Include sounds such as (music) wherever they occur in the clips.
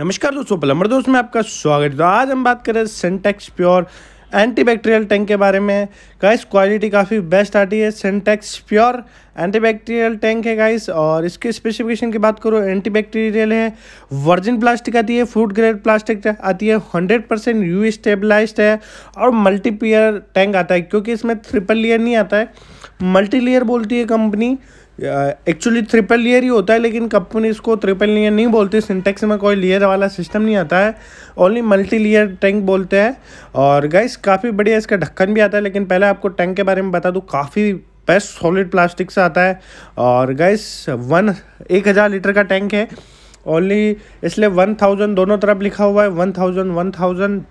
नमस्कार दोस्तों प्लम्बर दोस्त में आपका स्वागत है तो आज हम बात करें सेंटेक्स प्योर एंटीबैक्टीरियल टैंक के बारे में गाइस क्वालिटी काफ़ी बेस्ट आती है सेंटेक्स प्योर एंटीबैक्टीरियल टैंक है गाइस और इसके स्पेसिफिकेशन की बात करो एंटीबैक्टीरियल है वर्जिन प्लास्टिक आती है फूड ग्रेड प्लास्टिक आती है हंड्रेड परसेंट यू स्टेबलाइज है और मल्टीपियर टैंक आता है क्योंकि इसमें ट्रिपल लेयर नहीं आता है मल्टी लेयर बोलती है कंपनी एक्चुअली ट्रिपल लेयर ही होता है लेकिन कंपनी इसको ट्रिपल लेयर नहीं बोलती सिंटेक्स में कोई लेयर वाला सिस्टम नहीं आता है ओनली मल्टी लेयर टैंक बोलते हैं और गाइस काफ़ी बढ़िया इसका ढक्कन भी आता है लेकिन पहले आपको टैंक के बारे में बता दूँ काफ़ी बेस्ट सॉलिड प्लास्टिक से आता है और गाइस वन एक हज़ार लीटर का टैंक है ओनली इसलिए वन थाउजेंड दोनों तरफ लिखा हुआ है वन थाउजेंड वन थाउजेंड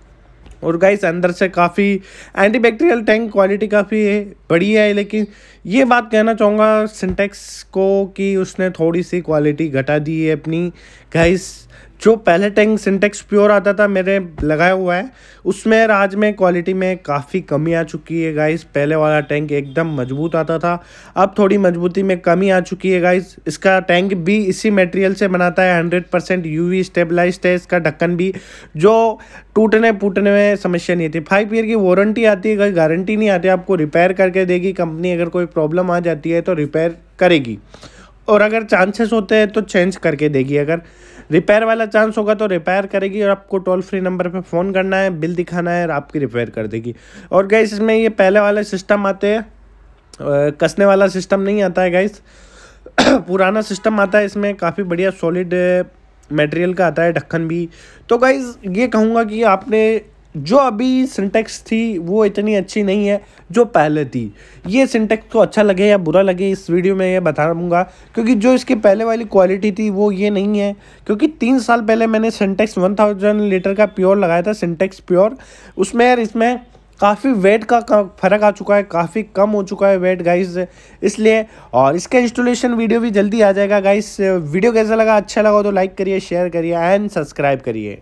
और गाइस अंदर से काफ़ी एंटीबैक्टीरियल टैंक क्वालिटी काफ़ी बढ़िया है लेकिन ये बात कहना चाहूँगा सिंटेक्स को कि उसने थोड़ी सी क्वालिटी घटा दी है अपनी गाइस जो पहले टैंक सिंटेक्स प्योर आता था मेरे लगाया हुआ है उसमें राज में क्वालिटी में काफ़ी कमी आ चुकी है गाइस पहले वाला टैंक एकदम मजबूत आता था अब थोड़ी मजबूती में कमी आ चुकी है गाइस इसका टैंक भी इसी मटेरियल से बनाता है हंड्रेड परसेंट यू स्टेबलाइज है इसका ढक्कन भी जो टूटने फूटने में समस्या नहीं आती फाइव ईयर की वारंटी आती है गारंटी नहीं आती आपको रिपेयर करके देगी कंपनी अगर कोई प्रॉब्लम आ जाती है तो रिपेयर करेगी और अगर चांसेस होते हैं तो चेंज करके देगी अगर रिपेयर वाला चांस होगा तो रिपेयर करेगी और आपको टोल फ्री नंबर पर फ़ोन करना है बिल दिखाना है और आपकी रिपेयर कर देगी और गैस इसमें ये पहले वाला सिस्टम आते हैं कसने वाला सिस्टम नहीं आता है गाइस (coughs) पुराना सिस्टम आता है इसमें काफ़ी बढ़िया सॉलिड मटेरियल का आता है ढक्कन भी तो गाइज़ ये कहूँगा कि आपने जो अभी सिंटेक्स थी वो इतनी अच्छी नहीं है जो पहले थी ये सिंटेक्स को तो अच्छा लगे या बुरा लगे इस वीडियो में ये दूँगा क्योंकि जो इसकी पहले वाली क्वालिटी थी वो ये नहीं है क्योंकि तीन साल पहले मैंने सिंटेक्स वन थाउजेंड लीटर का प्योर लगाया था सिंटेक्स प्योर उसमें यार इसमें काफ़ी वेट का, का फ़र्क आ चुका है काफ़ी कम हो चुका है वेट गाइस इसलिए और इसका इंस्टॉलेशन वीडियो भी जल्दी आ जाएगा गाइस वीडियो कैसा लगा अच्छा लगा तो लाइक करिए शेयर करिए एंड सब्सक्राइब करिए